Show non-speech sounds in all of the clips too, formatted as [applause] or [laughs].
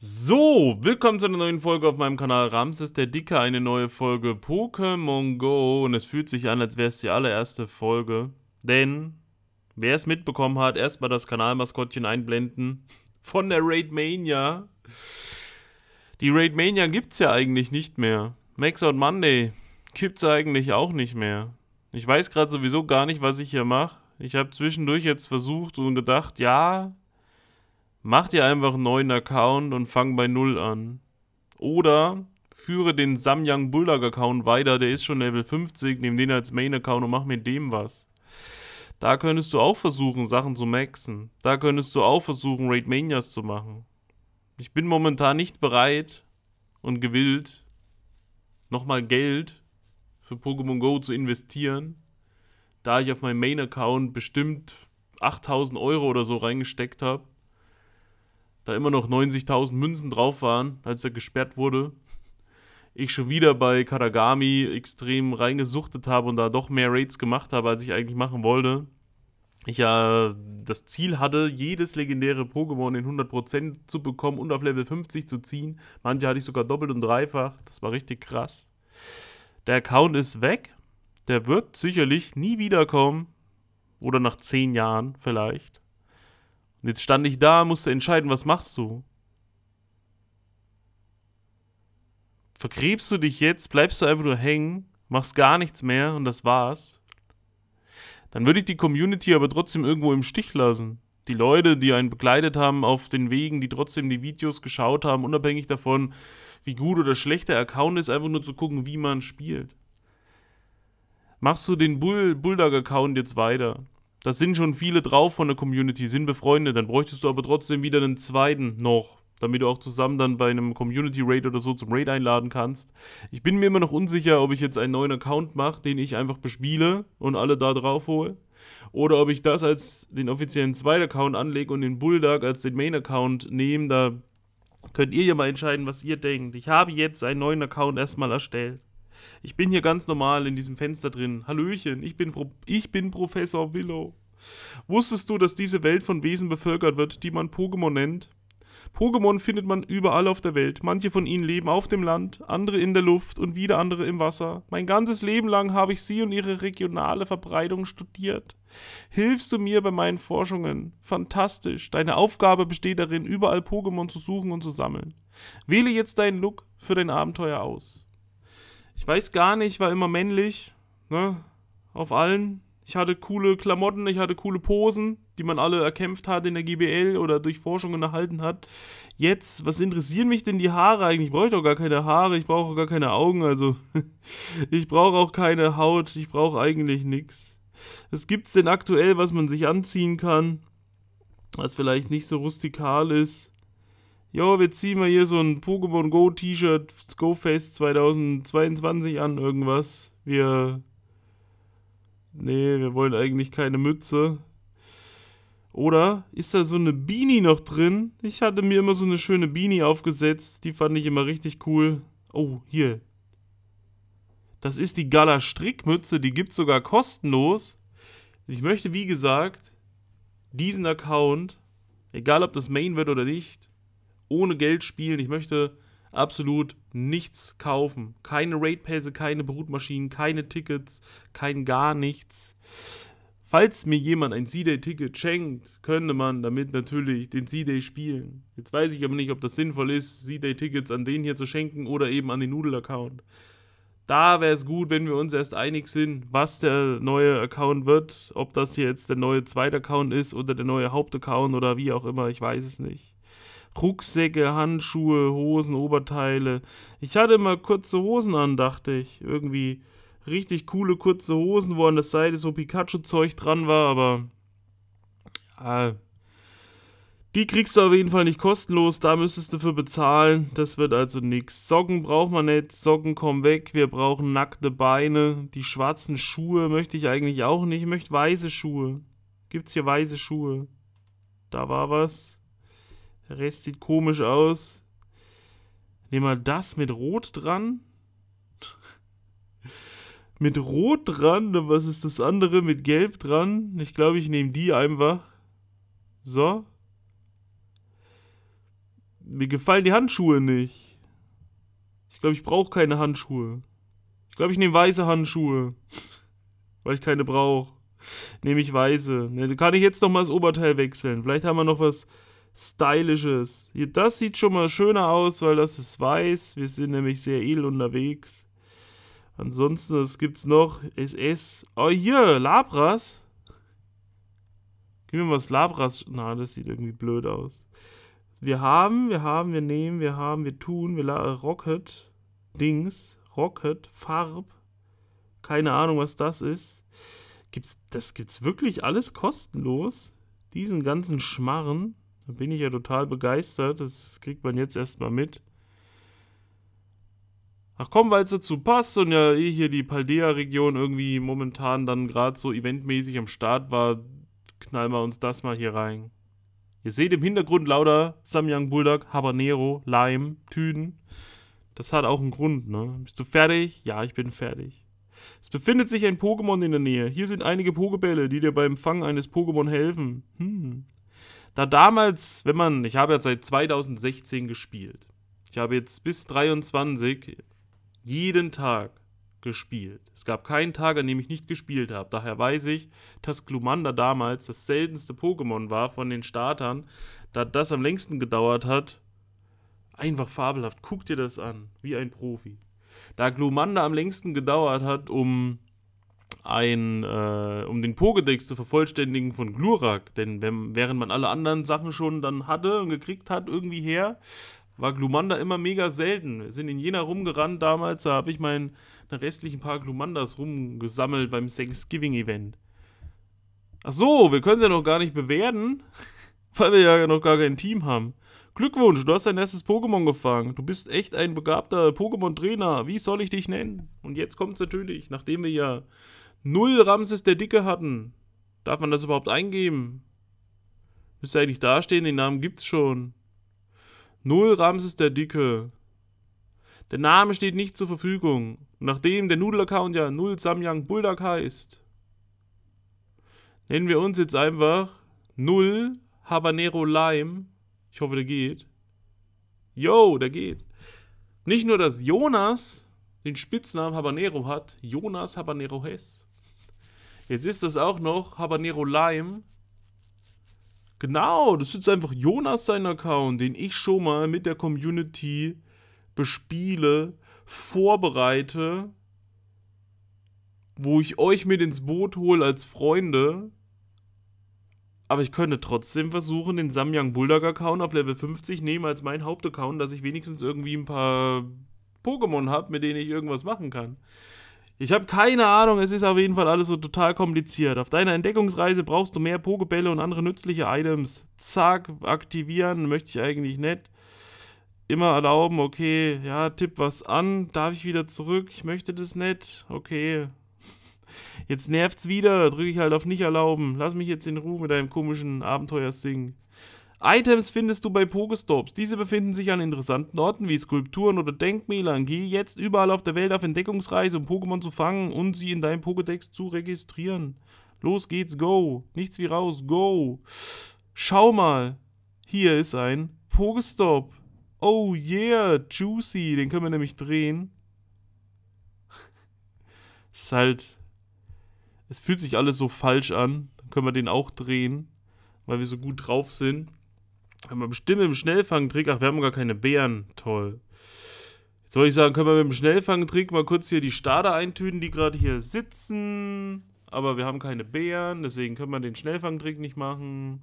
So, willkommen zu einer neuen Folge auf meinem Kanal Ramses der Dicke, eine neue Folge Pokémon Go und es fühlt sich an, als wäre es die allererste Folge, denn wer es mitbekommen hat, erstmal das Kanalmaskottchen einblenden [laughs] von der Raid Mania. Die Raid Mania es ja eigentlich nicht mehr. Max Out Monday gibt es eigentlich auch nicht mehr. Ich weiß gerade sowieso gar nicht, was ich hier mache. Ich habe zwischendurch jetzt versucht und gedacht, ja, Mach dir einfach einen neuen Account und fang bei Null an. Oder führe den Samyang Bulldog Account weiter, der ist schon Level 50, nimm den als Main Account und mach mit dem was. Da könntest du auch versuchen, Sachen zu maxen. Da könntest du auch versuchen, Raid Manias zu machen. Ich bin momentan nicht bereit und gewillt, nochmal Geld für Pokémon Go zu investieren, da ich auf meinem Main-Account bestimmt 8000 Euro oder so reingesteckt habe da immer noch 90.000 Münzen drauf waren, als er gesperrt wurde. Ich schon wieder bei Katagami extrem reingesuchtet habe und da doch mehr Raids gemacht habe, als ich eigentlich machen wollte. Ich ja äh, das Ziel hatte, jedes legendäre Pokémon in 100% zu bekommen und auf Level 50 zu ziehen. Manche hatte ich sogar doppelt und dreifach. Das war richtig krass. Der Account ist weg. Der wird sicherlich nie wiederkommen. Oder nach 10 Jahren vielleicht. Und jetzt stand ich da, musste entscheiden, was machst du? Vergräbst du dich jetzt, bleibst du einfach nur hängen, machst gar nichts mehr und das war's. Dann würde ich die Community aber trotzdem irgendwo im Stich lassen. Die Leute, die einen begleitet haben auf den Wegen, die trotzdem die Videos geschaut haben, unabhängig davon, wie gut oder schlecht der Account ist, einfach nur zu gucken, wie man spielt. Machst du den Bull Bulldog-Account jetzt weiter? Da sind schon viele drauf von der Community, sind befreundet. Dann bräuchtest du aber trotzdem wieder einen zweiten noch, damit du auch zusammen dann bei einem Community Raid oder so zum Raid einladen kannst. Ich bin mir immer noch unsicher, ob ich jetzt einen neuen Account mache, den ich einfach bespiele und alle da drauf hole. Oder ob ich das als den offiziellen Zweit-Account anlege und den Bulldog als den Main-Account nehme. Da könnt ihr ja mal entscheiden, was ihr denkt. Ich habe jetzt einen neuen Account erstmal erstellt. Ich bin hier ganz normal in diesem Fenster drin. Hallöchen, ich bin, ich bin Professor Willow. Wusstest du, dass diese Welt von Wesen bevölkert wird, die man Pokémon nennt? Pokémon findet man überall auf der Welt. Manche von ihnen leben auf dem Land, andere in der Luft und wieder andere im Wasser. Mein ganzes Leben lang habe ich sie und ihre regionale Verbreitung studiert. Hilfst du mir bei meinen Forschungen? Fantastisch. Deine Aufgabe besteht darin, überall Pokémon zu suchen und zu sammeln. Wähle jetzt deinen Look für dein Abenteuer aus. Ich weiß gar nicht, war immer männlich, ne? Auf allen. Ich hatte coole Klamotten, ich hatte coole Posen, die man alle erkämpft hat in der GBL oder durch Forschungen erhalten hat. Jetzt, was interessieren mich denn die Haare eigentlich? Ich brauche doch gar keine Haare, ich brauche gar keine Augen, also [laughs] ich brauche auch keine Haut, ich brauche eigentlich nichts. Es gibt's denn aktuell, was man sich anziehen kann, was vielleicht nicht so rustikal ist jo, wir ziehen mal hier so ein Pokémon Go T-Shirt GoFace 2022 an, irgendwas. Wir. Nee, wir wollen eigentlich keine Mütze. Oder ist da so eine Beanie noch drin? Ich hatte mir immer so eine schöne Beanie aufgesetzt. Die fand ich immer richtig cool. Oh, hier. Das ist die Gala Strickmütze. Die gibt es sogar kostenlos. Ich möchte, wie gesagt, diesen Account, egal ob das Main wird oder nicht, ohne Geld spielen. Ich möchte absolut nichts kaufen. Keine Raid-Pässe, keine Brutmaschinen, keine Tickets, kein gar nichts. Falls mir jemand ein C-Day-Ticket schenkt, könnte man damit natürlich den C-Day spielen. Jetzt weiß ich aber nicht, ob das sinnvoll ist, C-Day-Tickets an den hier zu schenken oder eben an den noodle account Da wäre es gut, wenn wir uns erst einig sind, was der neue Account wird. Ob das hier jetzt der neue zweite Account ist oder der neue Hauptaccount oder wie auch immer, ich weiß es nicht. Rucksäcke, Handschuhe, Hosen, Oberteile. Ich hatte immer kurze Hosen an, dachte ich. Irgendwie richtig coole kurze Hosen, wo an der Seite so Pikachu-Zeug dran war, aber. Äh, die kriegst du auf jeden Fall nicht kostenlos, da müsstest du für bezahlen. Das wird also nichts. Socken braucht man nicht, Socken kommen weg. Wir brauchen nackte Beine. Die schwarzen Schuhe möchte ich eigentlich auch nicht. Ich möchte weiße Schuhe. Gibt's hier weiße Schuhe? Da war was. Der Rest sieht komisch aus. Nehmen wir das mit Rot dran. [laughs] mit Rot dran. was ist das andere? Mit Gelb dran. Ich glaube, ich nehme die einfach. So. Mir gefallen die Handschuhe nicht. Ich glaube, ich brauche keine Handschuhe. Ich glaube, ich nehme weiße Handschuhe. [laughs] Weil ich keine brauche. Nehme ich weiße. Ne, dann kann ich jetzt noch mal das Oberteil wechseln. Vielleicht haben wir noch was Stylisches. Hier, das sieht schon mal schöner aus, weil das ist weiß. Wir sind nämlich sehr edel unterwegs. Ansonsten, was gibt's noch? SS. Oh, hier, Labras. Gib mir mal das Labras. Na, das sieht irgendwie blöd aus. Wir haben, wir haben, wir nehmen, wir haben, wir tun, wir äh, Rocket. Dings. Rocket. Farb. Keine Ahnung, was das ist. Gibt's, das gibt's wirklich alles kostenlos? Diesen ganzen Schmarren. Da bin ich ja total begeistert. Das kriegt man jetzt erstmal mit. Ach komm, weil es dazu passt und ja eh hier die Paldea-Region irgendwie momentan dann gerade so eventmäßig am Start war, knallen wir uns das mal hier rein. Ihr seht im Hintergrund lauter Samyang Bulldog, Habanero, Lime, Tüden. Das hat auch einen Grund, ne? Bist du fertig? Ja, ich bin fertig. Es befindet sich ein Pokémon in der Nähe. Hier sind einige Pokebälle, die dir beim Fang eines Pokémon helfen. Hm. Da damals, wenn man, ich habe ja seit 2016 gespielt. Ich habe jetzt bis 23 jeden Tag gespielt. Es gab keinen Tag, an dem ich nicht gespielt habe. Daher weiß ich, dass Glumanda damals das seltenste Pokémon war von den Startern, da das am längsten gedauert hat. Einfach fabelhaft. Guck dir das an, wie ein Profi. Da Glumanda am längsten gedauert hat, um ein, äh, um den Pokédex zu vervollständigen von Glurak. Denn wenn, während man alle anderen Sachen schon dann hatte und gekriegt hat, irgendwie her, war Glumanda immer mega selten. Wir sind in Jena rumgerannt damals, da habe ich meinen restlichen paar Glumandas rumgesammelt beim Thanksgiving-Event. Ach so, wir können es ja noch gar nicht bewerten, [laughs] weil wir ja noch gar kein Team haben. Glückwunsch, du hast dein erstes Pokémon gefangen. Du bist echt ein begabter Pokémon-Trainer. Wie soll ich dich nennen? Und jetzt kommt es natürlich, nachdem wir ja Null Ramses der Dicke hatten. Darf man das überhaupt eingeben? Müsste eigentlich dastehen, den Namen gibt's schon. Null Ramses der Dicke. Der Name steht nicht zur Verfügung, nachdem der Nudel-Account ja Null Samyang Bulldog heißt. Nennen wir uns jetzt einfach Null Habanero Lime. Ich hoffe, der geht. Yo, der geht. Nicht nur, dass Jonas den Spitznamen Habanero hat, Jonas Habanero Hess, Jetzt ist das auch noch Habanero Lime. Genau, das ist jetzt einfach Jonas sein Account, den ich schon mal mit der Community bespiele, vorbereite, wo ich euch mit ins Boot hole als Freunde. Aber ich könnte trotzdem versuchen, den Samyang Bulldog Account auf Level 50 nehmen als mein Hauptaccount, dass ich wenigstens irgendwie ein paar Pokémon habe, mit denen ich irgendwas machen kann. Ich habe keine Ahnung, es ist auf jeden Fall alles so total kompliziert. Auf deiner Entdeckungsreise brauchst du mehr Pokebälle und andere nützliche Items. Zack, aktivieren möchte ich eigentlich nicht. Immer erlauben, okay, ja, tipp was an, darf ich wieder zurück, ich möchte das nicht, okay. [laughs] Jetzt nervt's wieder, drücke ich halt auf nicht erlauben. Lass mich jetzt in Ruhe mit deinem komischen Abenteuer singen. Items findest du bei Pokestops. Diese befinden sich an interessanten Orten wie Skulpturen oder Denkmälern. Geh jetzt überall auf der Welt auf Entdeckungsreise, um Pokémon zu fangen und sie in deinem Pokédex zu registrieren. Los geht's, go. Nichts wie raus, go. Schau mal. Hier ist ein Pokestop. Oh yeah, juicy. Den können wir nämlich drehen. [laughs] ist halt... Es fühlt sich alles so falsch an. Dann können wir den auch drehen, weil wir so gut drauf sind. Können wir bestimmt mit dem Schnellfangtrick. Ach, wir haben gar keine Bären. Toll. Jetzt wollte ich sagen, können wir mit dem Schnellfangtrick mal kurz hier die Starter eintüten, die gerade hier sitzen. Aber wir haben keine Bären, deswegen können wir den Schnellfangtrick nicht machen.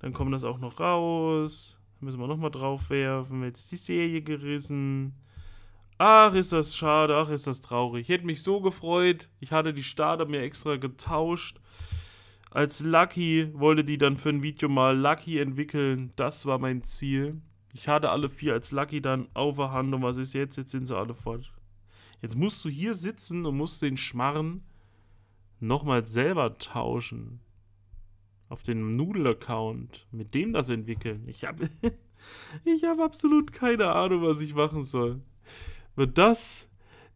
Dann kommt das auch noch raus. müssen wir nochmal drauf werfen. Jetzt ist die Serie gerissen. Ach, ist das schade, ach, ist das traurig. Ich hätte mich so gefreut. Ich hatte die Starter mir extra getauscht. Als Lucky wollte die dann für ein Video mal Lucky entwickeln. Das war mein Ziel. Ich hatte alle vier als Lucky dann auf Und was ist jetzt? Jetzt sind sie alle fort. Jetzt musst du hier sitzen und musst den Schmarren nochmal selber tauschen. Auf den Nudel-Account. Mit dem das entwickeln. Ich habe [laughs] ich hab absolut keine Ahnung, was ich machen soll. Wird das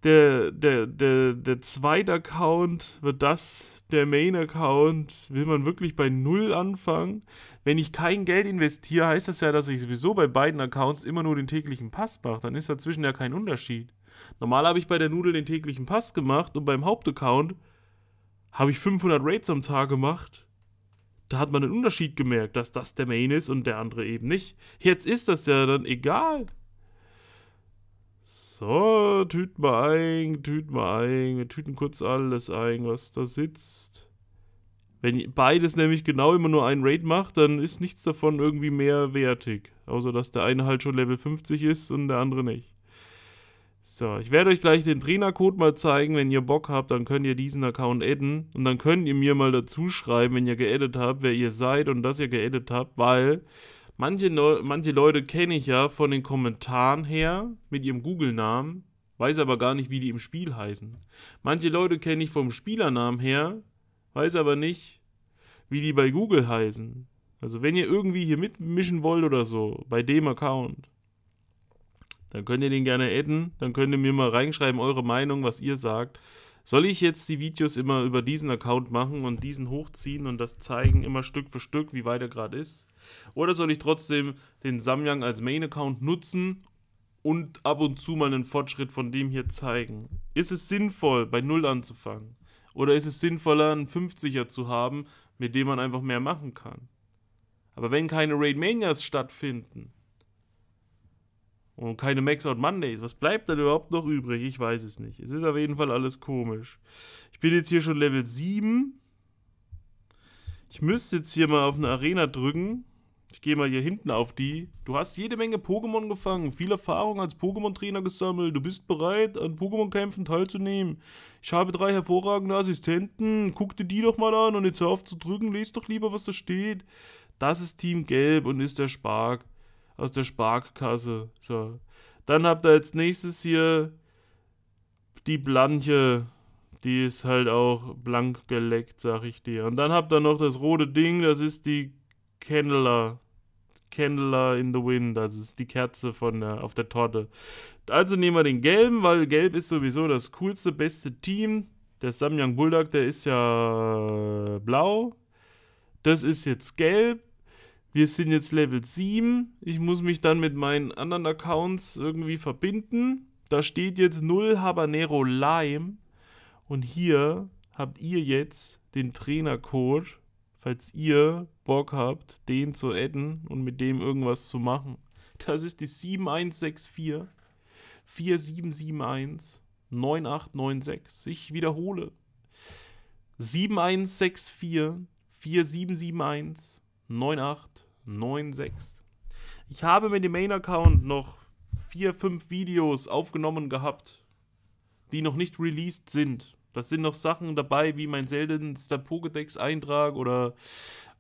der, der, der, der zweite Account, wird das der Main-Account, will man wirklich bei Null anfangen? Wenn ich kein Geld investiere, heißt das ja, dass ich sowieso bei beiden Accounts immer nur den täglichen Pass mache. Dann ist dazwischen ja kein Unterschied. Normal habe ich bei der Nudel den täglichen Pass gemacht und beim Hauptaccount habe ich 500 Raids am Tag gemacht. Da hat man den Unterschied gemerkt, dass das der Main ist und der andere eben nicht. Jetzt ist das ja dann egal. So, tüten mal ein, tüten mal ein. Wir tüten kurz alles ein, was da sitzt. Wenn beides nämlich genau immer nur ein Raid macht, dann ist nichts davon irgendwie mehr wertig. Außer, dass der eine halt schon Level 50 ist und der andere nicht. So, ich werde euch gleich den Trainercode mal zeigen. Wenn ihr Bock habt, dann könnt ihr diesen Account adden. Und dann könnt ihr mir mal dazu schreiben, wenn ihr geaddet habt, wer ihr seid und dass ihr geaddet habt, weil Manche, Neu manche Leute kenne ich ja von den Kommentaren her mit ihrem Google-Namen, weiß aber gar nicht, wie die im Spiel heißen. Manche Leute kenne ich vom Spielernamen her, weiß aber nicht, wie die bei Google heißen. Also wenn ihr irgendwie hier mitmischen wollt oder so, bei dem Account, dann könnt ihr den gerne adden, dann könnt ihr mir mal reinschreiben, eure Meinung, was ihr sagt. Soll ich jetzt die Videos immer über diesen Account machen und diesen hochziehen und das zeigen, immer Stück für Stück, wie weit er gerade ist? Oder soll ich trotzdem den Samyang als Main-Account nutzen und ab und zu mal einen Fortschritt von dem hier zeigen? Ist es sinnvoll, bei Null anzufangen? Oder ist es sinnvoller, einen 50er zu haben, mit dem man einfach mehr machen kann? Aber wenn keine Raid Manias stattfinden, und keine Max Out Mondays. Was bleibt denn überhaupt noch übrig? Ich weiß es nicht. Es ist auf jeden Fall alles komisch. Ich bin jetzt hier schon Level 7. Ich müsste jetzt hier mal auf eine Arena drücken. Ich gehe mal hier hinten auf die. Du hast jede Menge Pokémon gefangen, viel Erfahrung als Pokémon-Trainer gesammelt. Du bist bereit, an Pokémon-Kämpfen teilzunehmen. Ich habe drei hervorragende Assistenten. Guck dir die doch mal an und jetzt hör auf zu drücken. Lies doch lieber, was da steht. Das ist Team Gelb und ist der Spark aus der Sparkasse. So. Dann habt ihr als nächstes hier die Blanche. Die ist halt auch blank geleckt, sag ich dir. Und dann habt ihr noch das rote Ding, das ist die Candler. Candler in the Wind, also ist die Kerze von der, auf der Torte. Also nehmen wir den gelben, weil gelb ist sowieso das coolste, beste Team. Der Samyang Bulldog, der ist ja blau. Das ist jetzt gelb wir sind jetzt Level 7. Ich muss mich dann mit meinen anderen Accounts irgendwie verbinden. Da steht jetzt 0 Habanero Lime. Und hier habt ihr jetzt den Trainercode, falls ihr Bock habt, den zu adden und mit dem irgendwas zu machen. Das ist die 7164 4771 9896. Ich wiederhole. 7164 4771 9896. Ich habe mit dem Main-Account noch vier, fünf Videos aufgenommen gehabt, die noch nicht released sind. Das sind noch Sachen dabei, wie mein seltenster Pokédex-Eintrag oder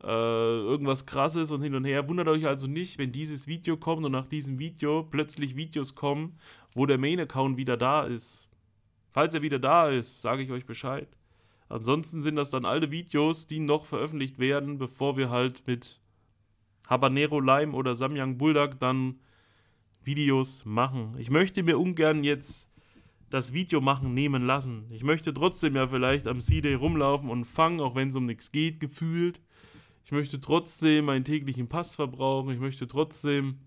äh, irgendwas krasses und hin und her. Wundert euch also nicht, wenn dieses Video kommt und nach diesem Video plötzlich Videos kommen, wo der Main-Account wieder da ist. Falls er wieder da ist, sage ich euch Bescheid. Ansonsten sind das dann alte Videos, die noch veröffentlicht werden, bevor wir halt mit Habanero Lime oder Samyang Bulldog dann Videos machen. Ich möchte mir ungern jetzt das Video machen nehmen lassen. Ich möchte trotzdem ja vielleicht am C-Day rumlaufen und fangen, auch wenn es um nichts geht, gefühlt. Ich möchte trotzdem meinen täglichen Pass verbrauchen. Ich möchte trotzdem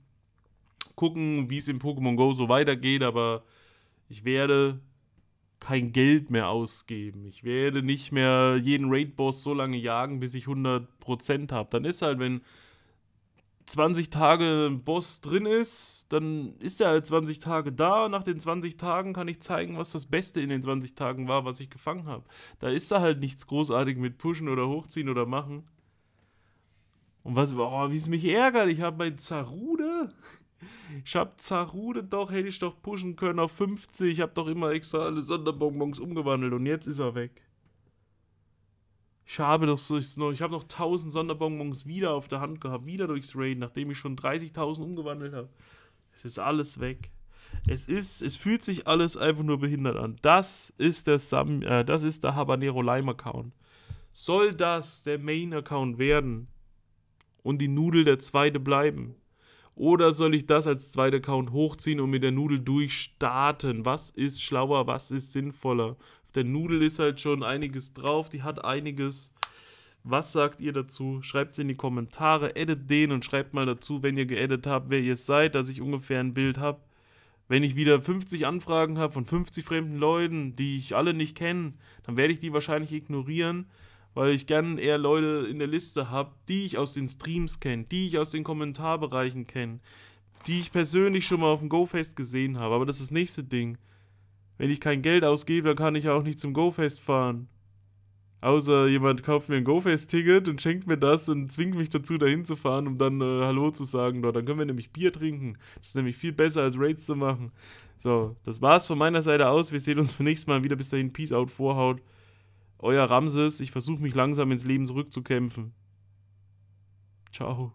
gucken, wie es im Pokémon Go so weitergeht, aber ich werde kein Geld mehr ausgeben. Ich werde nicht mehr jeden Raid-Boss so lange jagen, bis ich 100% habe. Dann ist halt, wenn 20 Tage ein Boss drin ist, dann ist er halt 20 Tage da. Nach den 20 Tagen kann ich zeigen, was das Beste in den 20 Tagen war, was ich gefangen habe. Da ist da halt nichts großartig mit Pushen oder Hochziehen oder Machen. Und was, oh, wie es mich ärgert, ich habe mein Zarude ich hab Zarude doch, hätte ich doch pushen können auf 50. Ich hab doch immer extra alle Sonderbonbons umgewandelt und jetzt ist er weg. Ich habe doch so, ich, ich habe noch 1000 Sonderbonbons wieder auf der Hand gehabt, wieder durchs Raid, nachdem ich schon 30.000 umgewandelt habe. Es ist alles weg. Es ist, es fühlt sich alles einfach nur behindert an. Das ist der Sam, äh, das ist der Habanero Lime Account. Soll das der Main Account werden und die Nudel der zweite bleiben? Oder soll ich das als zweiter Account hochziehen und mit der Nudel durchstarten? Was ist schlauer, was ist sinnvoller? Auf der Nudel ist halt schon einiges drauf, die hat einiges. Was sagt ihr dazu? Schreibt es in die Kommentare, edit den und schreibt mal dazu, wenn ihr geedit habt, wer ihr seid, dass ich ungefähr ein Bild habe. Wenn ich wieder 50 Anfragen habe von 50 fremden Leuten, die ich alle nicht kenne, dann werde ich die wahrscheinlich ignorieren weil ich gern eher Leute in der Liste habe, die ich aus den Streams kenne, die ich aus den Kommentarbereichen kenne, die ich persönlich schon mal auf dem GoFest gesehen habe. Aber das ist das nächste Ding. Wenn ich kein Geld ausgebe, dann kann ich auch nicht zum GoFest fahren. Außer jemand kauft mir ein GoFest-Ticket und schenkt mir das und zwingt mich dazu, dahin zu fahren, um dann äh, Hallo zu sagen. Dort. Dann können wir nämlich Bier trinken. Das ist nämlich viel besser, als Raids zu machen. So, das war's von meiner Seite aus. Wir sehen uns beim nächsten Mal wieder. Bis dahin, Peace out, Vorhaut. Euer Ramses, ich versuche mich langsam ins Leben zurückzukämpfen. Ciao.